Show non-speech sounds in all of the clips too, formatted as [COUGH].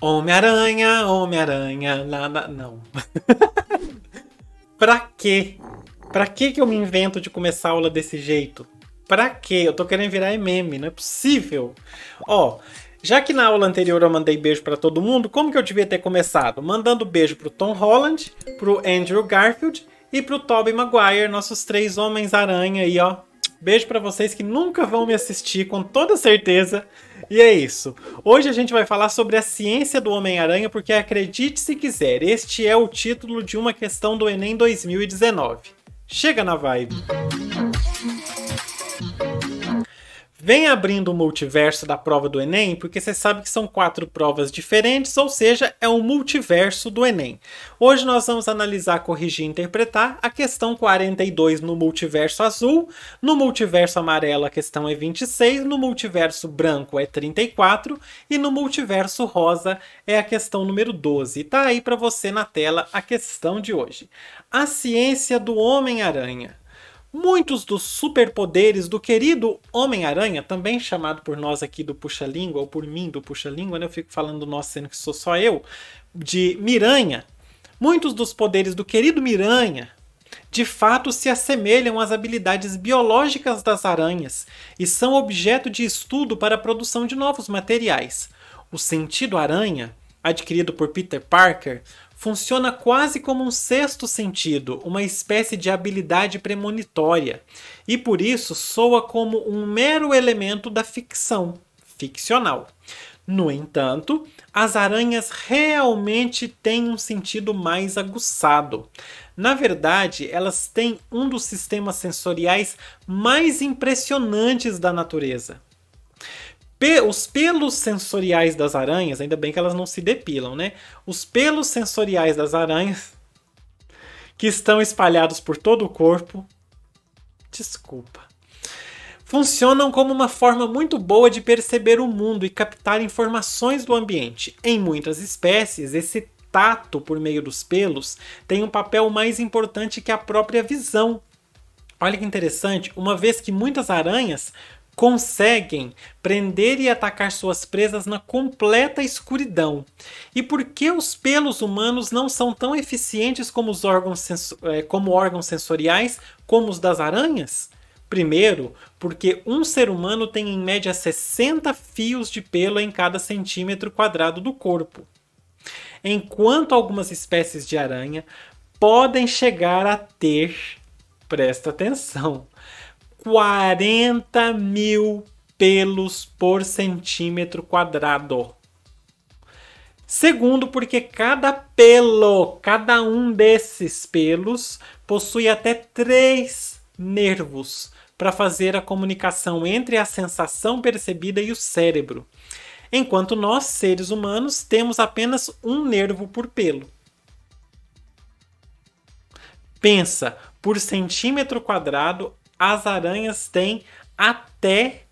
Homem-Aranha, Homem-Aranha, nada. Não. [LAUGHS] pra quê? Pra que que eu me invento de começar a aula desse jeito? Pra quê? Eu tô querendo virar meme, não é possível. Ó, já que na aula anterior eu mandei beijo para todo mundo, como que eu devia ter começado? Mandando beijo pro Tom Holland, pro Andrew Garfield e pro Tobey Maguire, nossos três homens-aranha aí, ó. Beijo para vocês que nunca vão me assistir, com toda certeza. E é isso. Hoje a gente vai falar sobre a ciência do Homem-Aranha, porque acredite se quiser, este é o título de uma questão do Enem 2019. Chega na vibe! Vem abrindo o multiverso da prova do Enem, porque você sabe que são quatro provas diferentes, ou seja, é o multiverso do Enem. Hoje nós vamos analisar, corrigir e interpretar a questão 42 no multiverso azul, no multiverso amarelo a questão é 26, no multiverso branco é 34 e no multiverso rosa é a questão número 12. tá aí para você na tela a questão de hoje. A ciência do Homem-Aranha Muitos dos superpoderes do querido Homem-Aranha, também chamado por nós aqui do Puxa-Língua, ou por mim do Puxa-Língua, né? eu fico falando nós sendo que sou só eu, de Miranha, muitos dos poderes do querido Miranha de fato se assemelham às habilidades biológicas das aranhas e são objeto de estudo para a produção de novos materiais. O sentido aranha, adquirido por Peter Parker, funciona quase como um sexto sentido, uma espécie de habilidade premonitória, e por isso soa como um mero elemento da ficção, ficcional. No entanto, as aranhas realmente têm um sentido mais aguçado. Na verdade, elas têm um dos sistemas sensoriais mais impressionantes da natureza os pelos sensoriais das aranhas, ainda bem que elas não se depilam, né? Os pelos sensoriais das aranhas que estão espalhados por todo o corpo. Desculpa. Funcionam como uma forma muito boa de perceber o mundo e captar informações do ambiente. Em muitas espécies, esse tato por meio dos pelos tem um papel mais importante que a própria visão. Olha que interessante, uma vez que muitas aranhas conseguem prender e atacar suas presas na completa escuridão? E por que os pelos humanos não são tão eficientes como, os órgãos, eh, como órgãos sensoriais como os das aranhas? Primeiro, porque um ser humano tem em média 60 fios de pelo em cada centímetro quadrado do corpo, enquanto algumas espécies de aranha podem chegar a ter, presta atenção, 40 mil pelos por centímetro quadrado. Segundo, porque cada pelo, cada um desses pelos, possui até três nervos para fazer a comunicação entre a sensação percebida e o cérebro, enquanto nós, seres humanos, temos apenas um nervo por pelo. Pensa, por centímetro quadrado, as aranhas têm até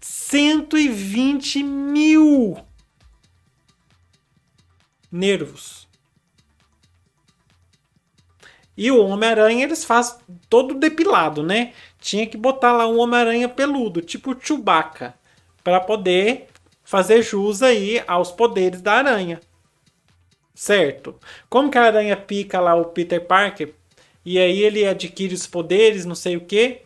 120 mil nervos. E o Homem-Aranha eles faz todo depilado, né? Tinha que botar lá um Homem-Aranha peludo, tipo Chewbacca, para poder fazer jus aí aos poderes da aranha. Certo? Como que a aranha pica lá o Peter Parker? E aí ele adquire os poderes, não sei o quê.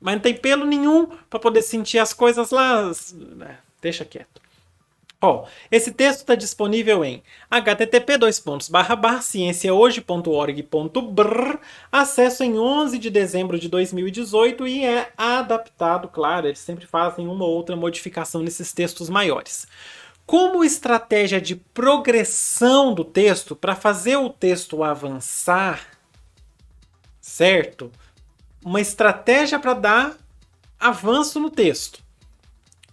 Mas não tem pelo nenhum para poder sentir as coisas lá. Né? Deixa quieto. Ó, esse texto está disponível em http cienciahoje.org.br, acesso em 11 de dezembro de 2018 e é adaptado, claro, eles sempre fazem uma ou outra modificação nesses textos maiores. Como estratégia de progressão do texto, para fazer o texto avançar, certo? Uma estratégia para dar avanço no texto.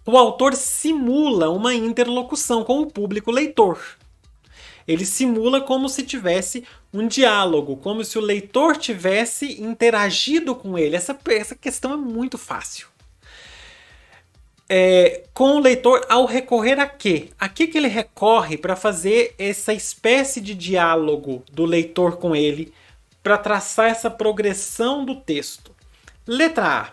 O autor simula uma interlocução com o público leitor. Ele simula como se tivesse um diálogo, como se o leitor tivesse interagido com ele. Essa, essa questão é muito fácil. É, com o leitor ao recorrer a quê? A que, que ele recorre para fazer essa espécie de diálogo do leitor com ele para traçar essa progressão do texto. Letra A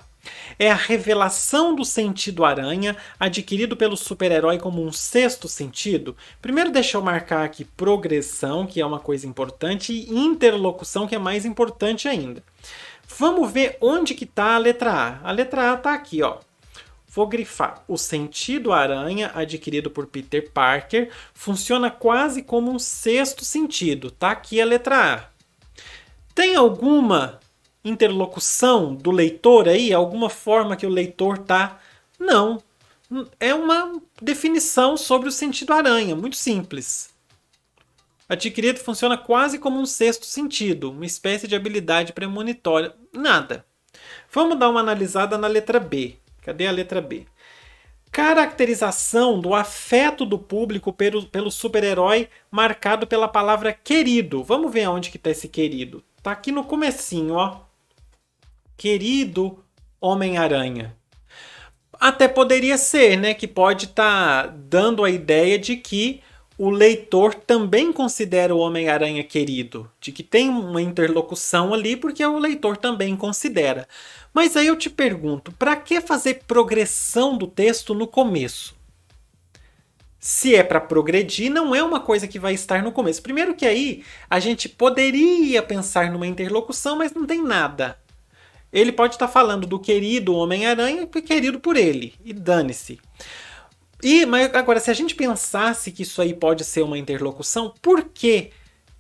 é a revelação do sentido aranha adquirido pelo super-herói como um sexto sentido. Primeiro deixa eu marcar aqui progressão, que é uma coisa importante, e interlocução, que é mais importante ainda. Vamos ver onde que está a letra A. A letra A está aqui, ó. Vou grifar. O sentido aranha adquirido por Peter Parker funciona quase como um sexto sentido. Tá aqui a letra A. Tem alguma interlocução do leitor aí? Alguma forma que o leitor tá? Não. É uma definição sobre o sentido aranha, muito simples. Adquirido funciona quase como um sexto sentido, uma espécie de habilidade premonitória. Nada. Vamos dar uma analisada na letra B. Cadê a letra B? Caracterização do afeto do público pelo, pelo super-herói marcado pela palavra querido. Vamos ver onde que está esse querido. Tá aqui no comecinho, ó. Querido Homem-Aranha. Até poderia ser, né? Que pode estar tá dando a ideia de que o leitor também considera o Homem-Aranha querido, de que tem uma interlocução ali, porque o leitor também considera. Mas aí eu te pergunto, para que fazer progressão do texto no começo? se é para progredir, não é uma coisa que vai estar no começo. Primeiro que aí a gente poderia pensar numa interlocução, mas não tem nada. Ele pode estar tá falando do querido Homem-Aranha, é querido por ele, e dane-se. E mas agora se a gente pensasse que isso aí pode ser uma interlocução, por que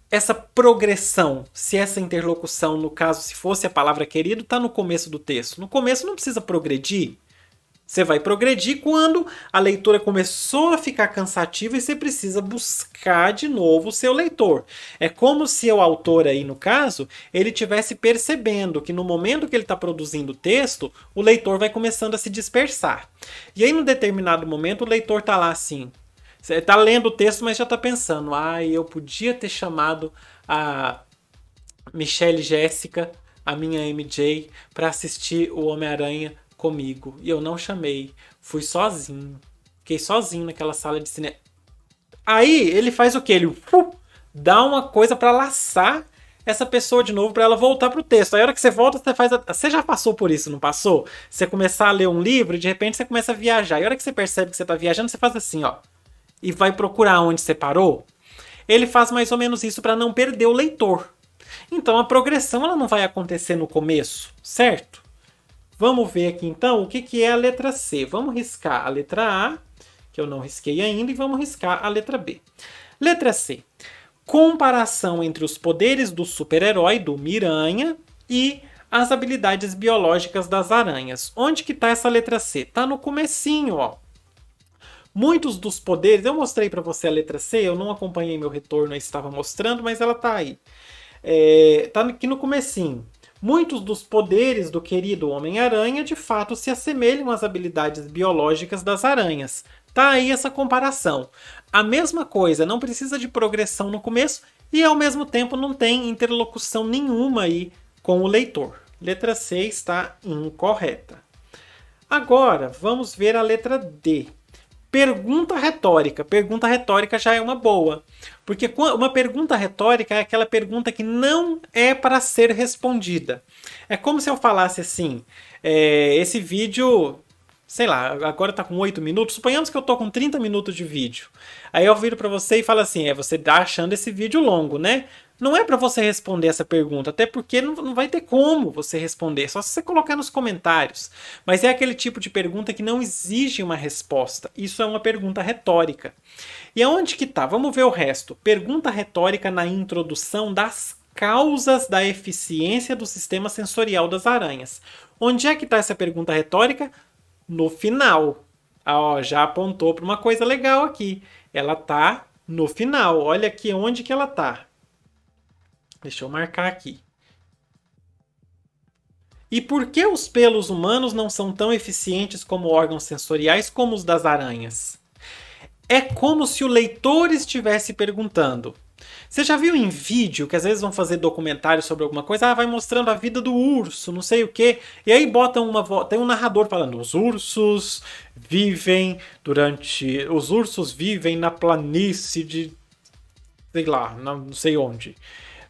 essa progressão, se essa interlocução, no caso, se fosse a palavra querido, está no começo do texto. No começo não precisa progredir. Você vai progredir quando a leitura começou a ficar cansativa e você precisa buscar de novo o seu leitor. É como se o autor aí, no caso, ele tivesse percebendo que no momento que ele está produzindo o texto, o leitor vai começando a se dispersar. E aí, num determinado momento, o leitor está lá assim. Você está lendo o texto, mas já está pensando: ah, eu podia ter chamado a Michelle Jéssica, a minha MJ, para assistir o Homem-Aranha comigo e eu não chamei. Fui sozinho. Fiquei sozinho naquela sala de cinema. Aí ele faz o que? Ele uh, dá uma coisa para laçar essa pessoa de novo para ela voltar pro texto. Aí a hora que você volta, você faz. A... Você já passou por isso, não passou? Você começar a ler um livro e de repente você começa a viajar. E a hora que você percebe que você tá viajando, você faz assim, ó. E vai procurar onde você parou. Ele faz mais ou menos isso para não perder o leitor. Então a progressão ela não vai acontecer no começo, certo? Vamos ver aqui então o que, que é a letra C. Vamos riscar a letra A, que eu não risquei ainda, e vamos riscar a letra B. Letra C. Comparação entre os poderes do super-herói, do Miranha, e as habilidades biológicas das aranhas. Onde que tá essa letra C? Tá no comecinho, ó. Muitos dos poderes, eu mostrei para você a letra C, eu não acompanhei meu retorno, e estava mostrando, mas ela tá aí. É, tá aqui no comecinho. Muitos dos poderes do querido Homem-Aranha de fato se assemelham às habilidades biológicas das aranhas. Tá aí essa comparação. A mesma coisa, não precisa de progressão no começo e ao mesmo tempo não tem interlocução nenhuma aí com o leitor. Letra C está incorreta. Agora, vamos ver a letra D. Pergunta retórica. Pergunta retórica já é uma boa. Porque uma pergunta retórica é aquela pergunta que não é para ser respondida. É como se eu falasse assim: é, esse vídeo, sei lá, agora está com 8 minutos. Suponhamos que eu estou com 30 minutos de vídeo. Aí eu viro para você e falo assim: é, você está achando esse vídeo longo, né? Não é para você responder essa pergunta, até porque não, não vai ter como você responder, só se você colocar nos comentários. Mas é aquele tipo de pergunta que não exige uma resposta. Isso é uma pergunta retórica. E aonde que tá? Vamos ver o resto. Pergunta retórica na introdução das causas da eficiência do sistema sensorial das aranhas. Onde é que está essa pergunta retórica? No final. Ah, ó, já apontou para uma coisa legal aqui. Ela tá no final. Olha aqui onde que ela tá. Deixa eu marcar aqui. E por que os pelos humanos não são tão eficientes como órgãos sensoriais como os das aranhas? É como se o leitor estivesse perguntando. Você já viu em vídeo que às vezes vão fazer documentário sobre alguma coisa, ah, vai mostrando a vida do urso, não sei o quê, e aí botam uma tem um narrador falando: "Os ursos vivem durante os ursos vivem na planície de sei lá, não sei onde".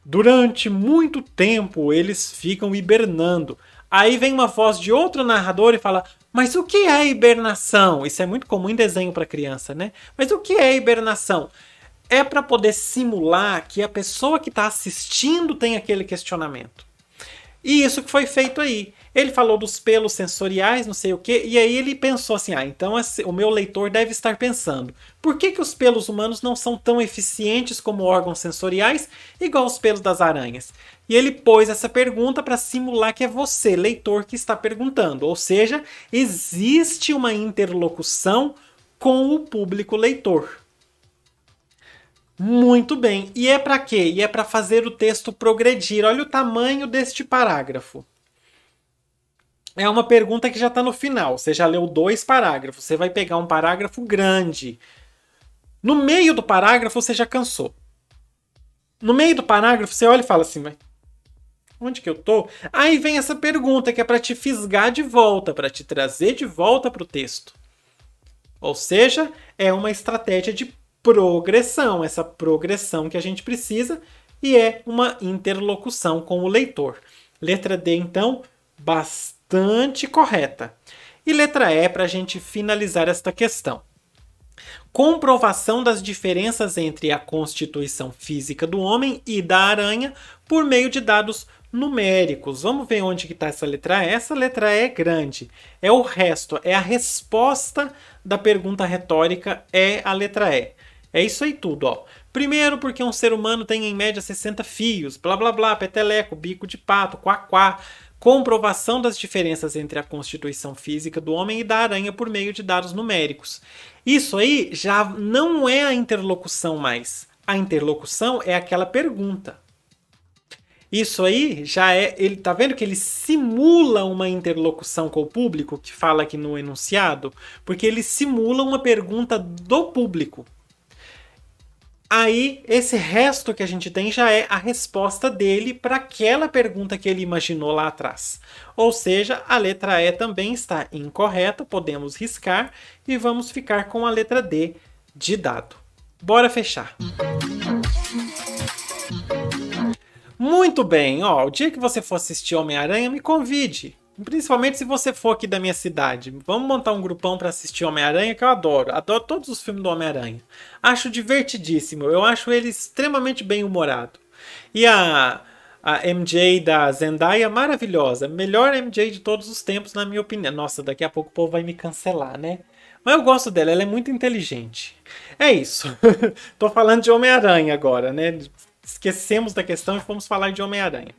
Durante muito tempo eles ficam hibernando. Aí vem uma voz de outro narrador e fala: Mas o que é hibernação? Isso é muito comum em desenho para criança, né? Mas o que é hibernação? É para poder simular que a pessoa que está assistindo tem aquele questionamento. E isso que foi feito aí. Ele falou dos pelos sensoriais, não sei o que, e aí ele pensou assim: ah, então o meu leitor deve estar pensando, por que, que os pelos humanos não são tão eficientes como órgãos sensoriais, igual os pelos das aranhas? E ele pôs essa pergunta para simular que é você, leitor, que está perguntando. Ou seja, existe uma interlocução com o público leitor. Muito bem. E é para quê? E é para fazer o texto progredir. Olha o tamanho deste parágrafo é uma pergunta que já está no final. Você já leu dois parágrafos, você vai pegar um parágrafo grande. No meio do parágrafo, você já cansou. No meio do parágrafo, você olha e fala assim, mas onde que eu tô? Aí vem essa pergunta que é para te fisgar de volta, para te trazer de volta para o texto. Ou seja, é uma estratégia de progressão, essa progressão que a gente precisa e é uma interlocução com o leitor. Letra D, então, bastante bastante correta. E letra E para a gente finalizar esta questão. Comprovação das diferenças entre a constituição física do homem e da aranha por meio de dados numéricos. Vamos ver onde que está essa letra E. Essa letra E é grande. É o resto, é a resposta da pergunta retórica, é a letra E. É isso aí tudo, ó. Primeiro, porque um ser humano tem em média 60 fios, blá blá blá, peteleco, bico de pato, quá quá comprovação das diferenças entre a constituição física do homem e da aranha por meio de dados numéricos. Isso aí já não é a interlocução mais. A interlocução é aquela pergunta. Isso aí já é, ele tá vendo que ele simula uma interlocução com o público que fala aqui no enunciado, porque ele simula uma pergunta do público. Aí, esse resto que a gente tem já é a resposta dele para aquela pergunta que ele imaginou lá atrás. Ou seja, a letra E também está incorreta, podemos riscar e vamos ficar com a letra D de dado. Bora fechar. Muito bem, ó, o dia que você for assistir Homem-Aranha, me convide. Principalmente se você for aqui da minha cidade. Vamos montar um grupão para assistir Homem-Aranha, que eu adoro. Adoro todos os filmes do Homem-Aranha. Acho divertidíssimo. Eu acho ele extremamente bem-humorado. E a, a MJ da Zendaya, é maravilhosa. Melhor MJ de todos os tempos, na minha opinião. Nossa, daqui a pouco o povo vai me cancelar, né? Mas eu gosto dela, ela é muito inteligente. É isso. [LAUGHS] Tô falando de Homem-Aranha agora, né? Esquecemos da questão e fomos falar de Homem-Aranha.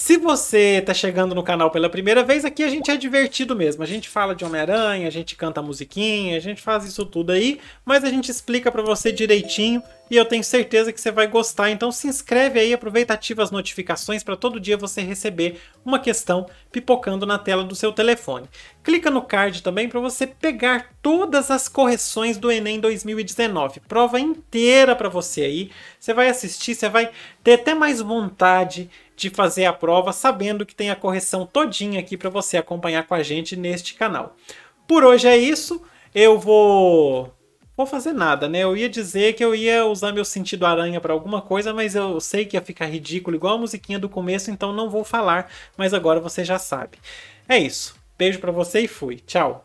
Se você tá chegando no canal pela primeira vez, aqui a gente é divertido mesmo. A gente fala de Homem-Aranha, a gente canta musiquinha, a gente faz isso tudo aí, mas a gente explica para você direitinho e eu tenho certeza que você vai gostar. Então se inscreve aí, aproveita, ativa as notificações para todo dia você receber uma questão pipocando na tela do seu telefone. Clica no card também para você pegar todas as correções do Enem 2019, prova inteira para você aí. Você vai assistir, você vai ter até mais vontade de fazer a prova, sabendo que tem a correção todinha aqui para você acompanhar com a gente neste canal. Por hoje é isso. Eu vou vou fazer nada, né? Eu ia dizer que eu ia usar meu sentido aranha para alguma coisa, mas eu sei que ia ficar ridículo, igual a musiquinha do começo, então não vou falar, mas agora você já sabe. É isso. Beijo para você e fui. Tchau.